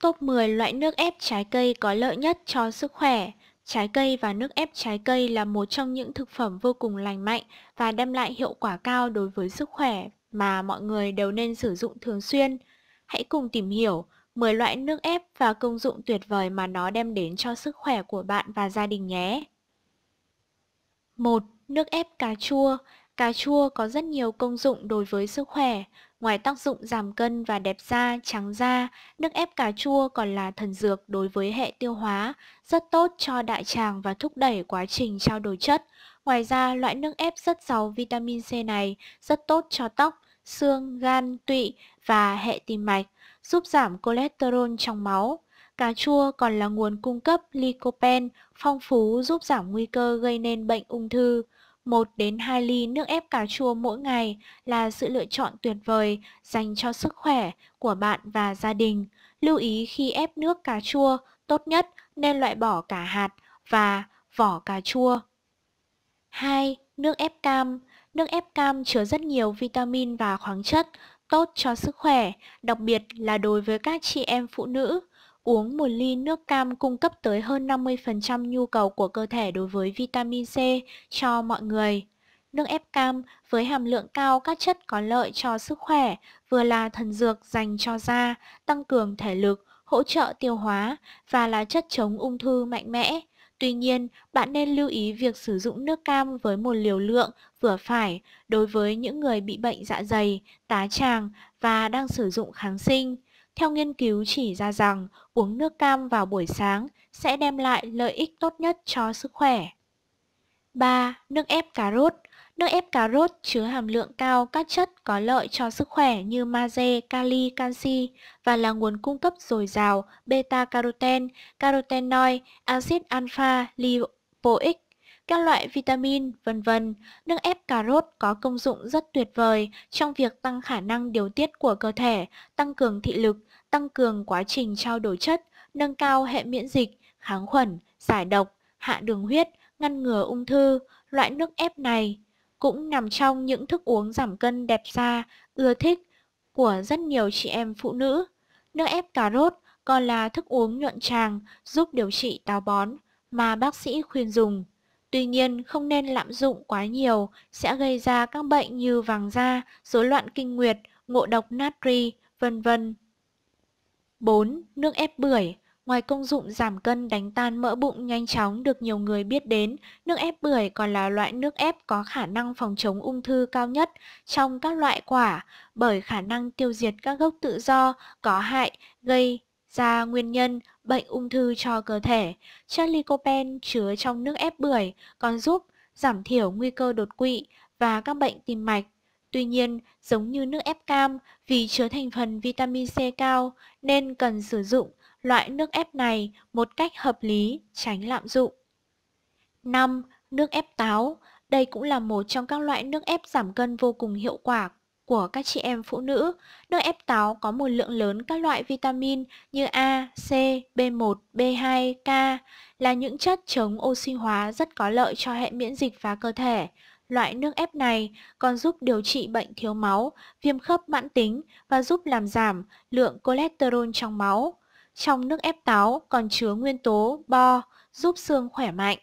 Top 10 loại nước ép trái cây có lợi nhất cho sức khỏe. Trái cây và nước ép trái cây là một trong những thực phẩm vô cùng lành mạnh và đem lại hiệu quả cao đối với sức khỏe mà mọi người đều nên sử dụng thường xuyên. Hãy cùng tìm hiểu 10 loại nước ép và công dụng tuyệt vời mà nó đem đến cho sức khỏe của bạn và gia đình nhé. 1. Nước ép cà chua Cà chua có rất nhiều công dụng đối với sức khỏe, ngoài tác dụng giảm cân và đẹp da, trắng da, nước ép cà chua còn là thần dược đối với hệ tiêu hóa, rất tốt cho đại tràng và thúc đẩy quá trình trao đổi chất. Ngoài ra, loại nước ép rất giàu vitamin C này rất tốt cho tóc, xương, gan, tụy và hệ tim mạch, giúp giảm cholesterol trong máu. Cà chua còn là nguồn cung cấp lycopene phong phú giúp giảm nguy cơ gây nên bệnh ung thư. 1 đến 2 ly nước ép cà chua mỗi ngày là sự lựa chọn tuyệt vời dành cho sức khỏe của bạn và gia đình. Lưu ý khi ép nước cà chua, tốt nhất nên loại bỏ cả hạt và vỏ cà chua. 2. Nước ép cam Nước ép cam chứa rất nhiều vitamin và khoáng chất, tốt cho sức khỏe, đặc biệt là đối với các chị em phụ nữ. Uống một ly nước cam cung cấp tới hơn 50% nhu cầu của cơ thể đối với vitamin C cho mọi người. Nước ép cam với hàm lượng cao các chất có lợi cho sức khỏe, vừa là thần dược dành cho da, tăng cường thể lực, hỗ trợ tiêu hóa và là chất chống ung thư mạnh mẽ. Tuy nhiên, bạn nên lưu ý việc sử dụng nước cam với một liều lượng vừa phải đối với những người bị bệnh dạ dày, tá tràng và đang sử dụng kháng sinh. Theo nghiên cứu chỉ ra rằng uống nước cam vào buổi sáng sẽ đem lại lợi ích tốt nhất cho sức khỏe. 3. Nước ép cà rốt Nước ép cà rốt chứa hàm lượng cao các chất có lợi cho sức khỏe như magie, kali, canxi và là nguồn cung cấp dồi dào beta-carotene, carotenoid, axit alpha, lipoic các loại vitamin, vân vân. Nước ép cà rốt có công dụng rất tuyệt vời trong việc tăng khả năng điều tiết của cơ thể, tăng cường thị lực, tăng cường quá trình trao đổi chất, nâng cao hệ miễn dịch, kháng khuẩn, giải độc, hạ đường huyết, ngăn ngừa ung thư. Loại nước ép này cũng nằm trong những thức uống giảm cân đẹp da, ưa thích của rất nhiều chị em phụ nữ. Nước ép cà rốt còn là thức uống nhuận tràng giúp điều trị táo bón mà bác sĩ khuyên dùng. Tuy nhiên, không nên lạm dụng quá nhiều, sẽ gây ra các bệnh như vàng da, rối loạn kinh nguyệt, ngộ độc natri, vân vân. 4. Nước ép bưởi Ngoài công dụng giảm cân đánh tan mỡ bụng nhanh chóng được nhiều người biết đến, nước ép bưởi còn là loại nước ép có khả năng phòng chống ung thư cao nhất trong các loại quả bởi khả năng tiêu diệt các gốc tự do có hại gây ra nguyên nhân bệnh ung thư cho cơ thể. Chất lycopene chứa trong nước ép bưởi còn giúp giảm thiểu nguy cơ đột quỵ và các bệnh tim mạch. Tuy nhiên, giống như nước ép cam, vì chứa thành phần vitamin C cao nên cần sử dụng loại nước ép này một cách hợp lý, tránh lạm dụng. 5. Nước ép táo Đây cũng là một trong các loại nước ép giảm cân vô cùng hiệu quả của các chị em phụ nữ. Nước ép táo có một lượng lớn các loại vitamin như A, C, B1, B2, K là những chất chống oxy hóa rất có lợi cho hệ miễn dịch và cơ thể. Loại nước ép này còn giúp điều trị bệnh thiếu máu, viêm khớp mãn tính và giúp làm giảm lượng cholesterol trong máu. Trong nước ép táo còn chứa nguyên tố bo, giúp xương khỏe mạnh.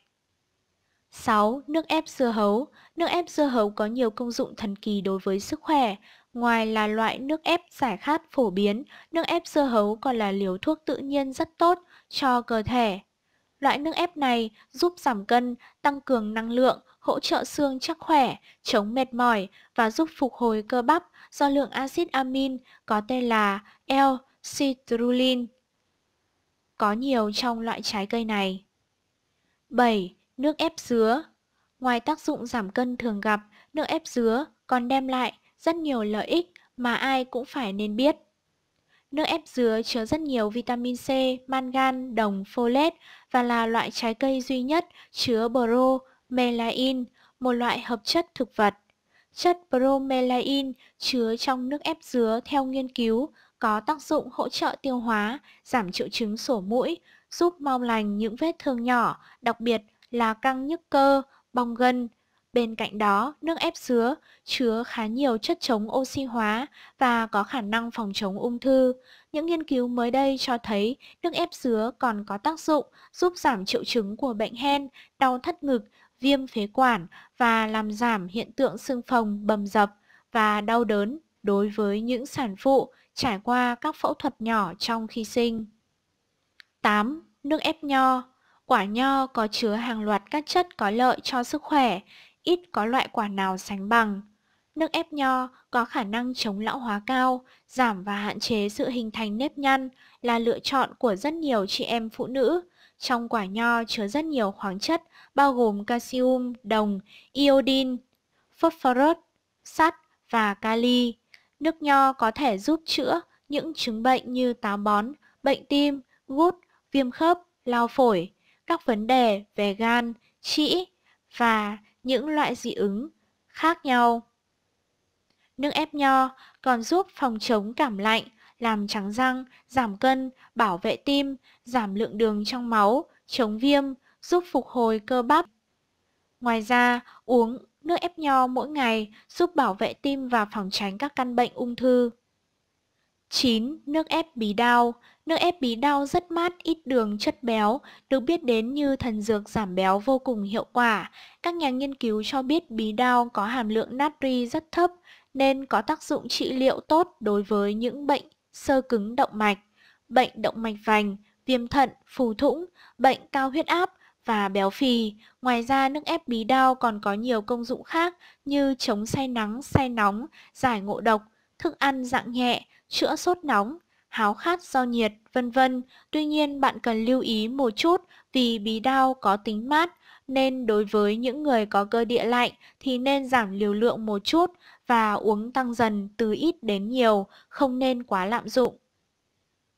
6. Nước ép dưa hấu Nước ép dưa hấu có nhiều công dụng thần kỳ đối với sức khỏe. Ngoài là loại nước ép giải khát phổ biến, nước ép dưa hấu còn là liều thuốc tự nhiên rất tốt cho cơ thể. Loại nước ép này giúp giảm cân, tăng cường năng lượng, hỗ trợ xương chắc khỏe, chống mệt mỏi và giúp phục hồi cơ bắp do lượng axit amin có tên là L-citrulline có nhiều trong loại trái cây này. 7. Nước ép dứa Ngoài tác dụng giảm cân thường gặp, nước ép dứa còn đem lại rất nhiều lợi ích mà ai cũng phải nên biết. Nước ép dứa chứa rất nhiều vitamin C, mangan, đồng, folate và là loại trái cây duy nhất chứa bromelain, một loại hợp chất thực vật. Chất bromelain chứa trong nước ép dứa theo nghiên cứu có tác dụng hỗ trợ tiêu hóa, giảm triệu chứng sổ mũi, giúp mau lành những vết thương nhỏ, đặc biệt là căng nhức cơ, bong gân. Bên cạnh đó, nước ép dứa chứa khá nhiều chất chống oxy hóa và có khả năng phòng chống ung thư. Những nghiên cứu mới đây cho thấy nước ép dứa còn có tác dụng giúp giảm triệu chứng của bệnh hen, đau thắt ngực, viêm phế quản và làm giảm hiện tượng sưng phồng, bầm dập và đau đớn đối với những sản phụ trải qua các phẫu thuật nhỏ trong khi sinh. 8. Nước ép nho Quả nho có chứa hàng loạt các chất có lợi cho sức khỏe, ít có loại quả nào sánh bằng. Nước ép nho có khả năng chống lão hóa cao, giảm và hạn chế sự hình thành nếp nhăn là lựa chọn của rất nhiều chị em phụ nữ. Trong quả nho chứa rất nhiều khoáng chất bao gồm calcium, đồng, iodin, phosphorus, sắt và kali. Nước nho có thể giúp chữa những chứng bệnh như táo bón, bệnh tim, gút, viêm khớp, lao phổi các vấn đề về gan, trĩ và những loại dị ứng khác nhau. Nước ép nho còn giúp phòng chống cảm lạnh, làm trắng răng, giảm cân, bảo vệ tim, giảm lượng đường trong máu, chống viêm, giúp phục hồi cơ bắp. Ngoài ra, uống nước ép nho mỗi ngày giúp bảo vệ tim và phòng tránh các căn bệnh ung thư. 9. Nước ép bí đao Nước ép bí đao rất mát, ít đường, chất béo, được biết đến như thần dược giảm béo vô cùng hiệu quả. Các nhà nghiên cứu cho biết bí đao có hàm lượng natri rất thấp, nên có tác dụng trị liệu tốt đối với những bệnh sơ cứng động mạch, bệnh động mạch vành, viêm thận, phù thủng, bệnh cao huyết áp và béo phì. Ngoài ra, nước ép bí đao còn có nhiều công dụng khác như chống say nắng, say nóng, giải ngộ độc, thức ăn dạng nhẹ, chữa sốt nóng, háo khát do nhiệt, vân vân. Tuy nhiên bạn cần lưu ý một chút vì bí đao có tính mát nên đối với những người có cơ địa lạnh thì nên giảm liều lượng một chút và uống tăng dần từ ít đến nhiều, không nên quá lạm dụng.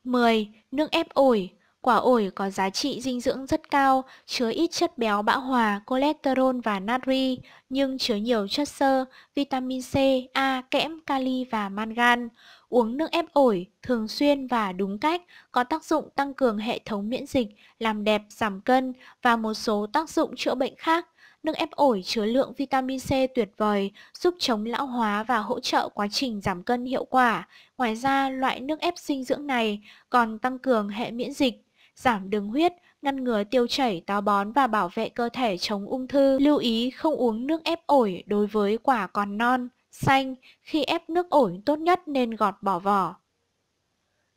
10. Nước ép ổi Quả ổi có giá trị dinh dưỡng rất cao, chứa ít chất béo bão hòa, cholesterol và natri, nhưng chứa nhiều chất xơ, vitamin C, A, kẽm, kali và mangan. Uống nước ép ổi thường xuyên và đúng cách có tác dụng tăng cường hệ thống miễn dịch, làm đẹp, giảm cân và một số tác dụng chữa bệnh khác. Nước ép ổi chứa lượng vitamin C tuyệt vời, giúp chống lão hóa và hỗ trợ quá trình giảm cân hiệu quả. Ngoài ra, loại nước ép dinh dưỡng này còn tăng cường hệ miễn dịch, giảm đường huyết, ngăn ngừa tiêu chảy, táo bón và bảo vệ cơ thể chống ung thư. Lưu ý không uống nước ép ổi đối với quả còn non, xanh, khi ép nước ổi tốt nhất nên gọt bỏ vỏ.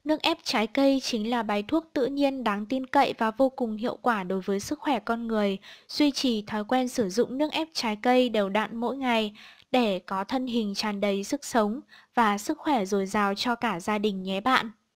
Nước ép trái cây chính là bài thuốc tự nhiên đáng tin cậy và vô cùng hiệu quả đối với sức khỏe con người. Duy trì thói quen sử dụng nước ép trái cây đều đặn mỗi ngày để có thân hình tràn đầy sức sống và sức khỏe dồi dào cho cả gia đình nhé bạn.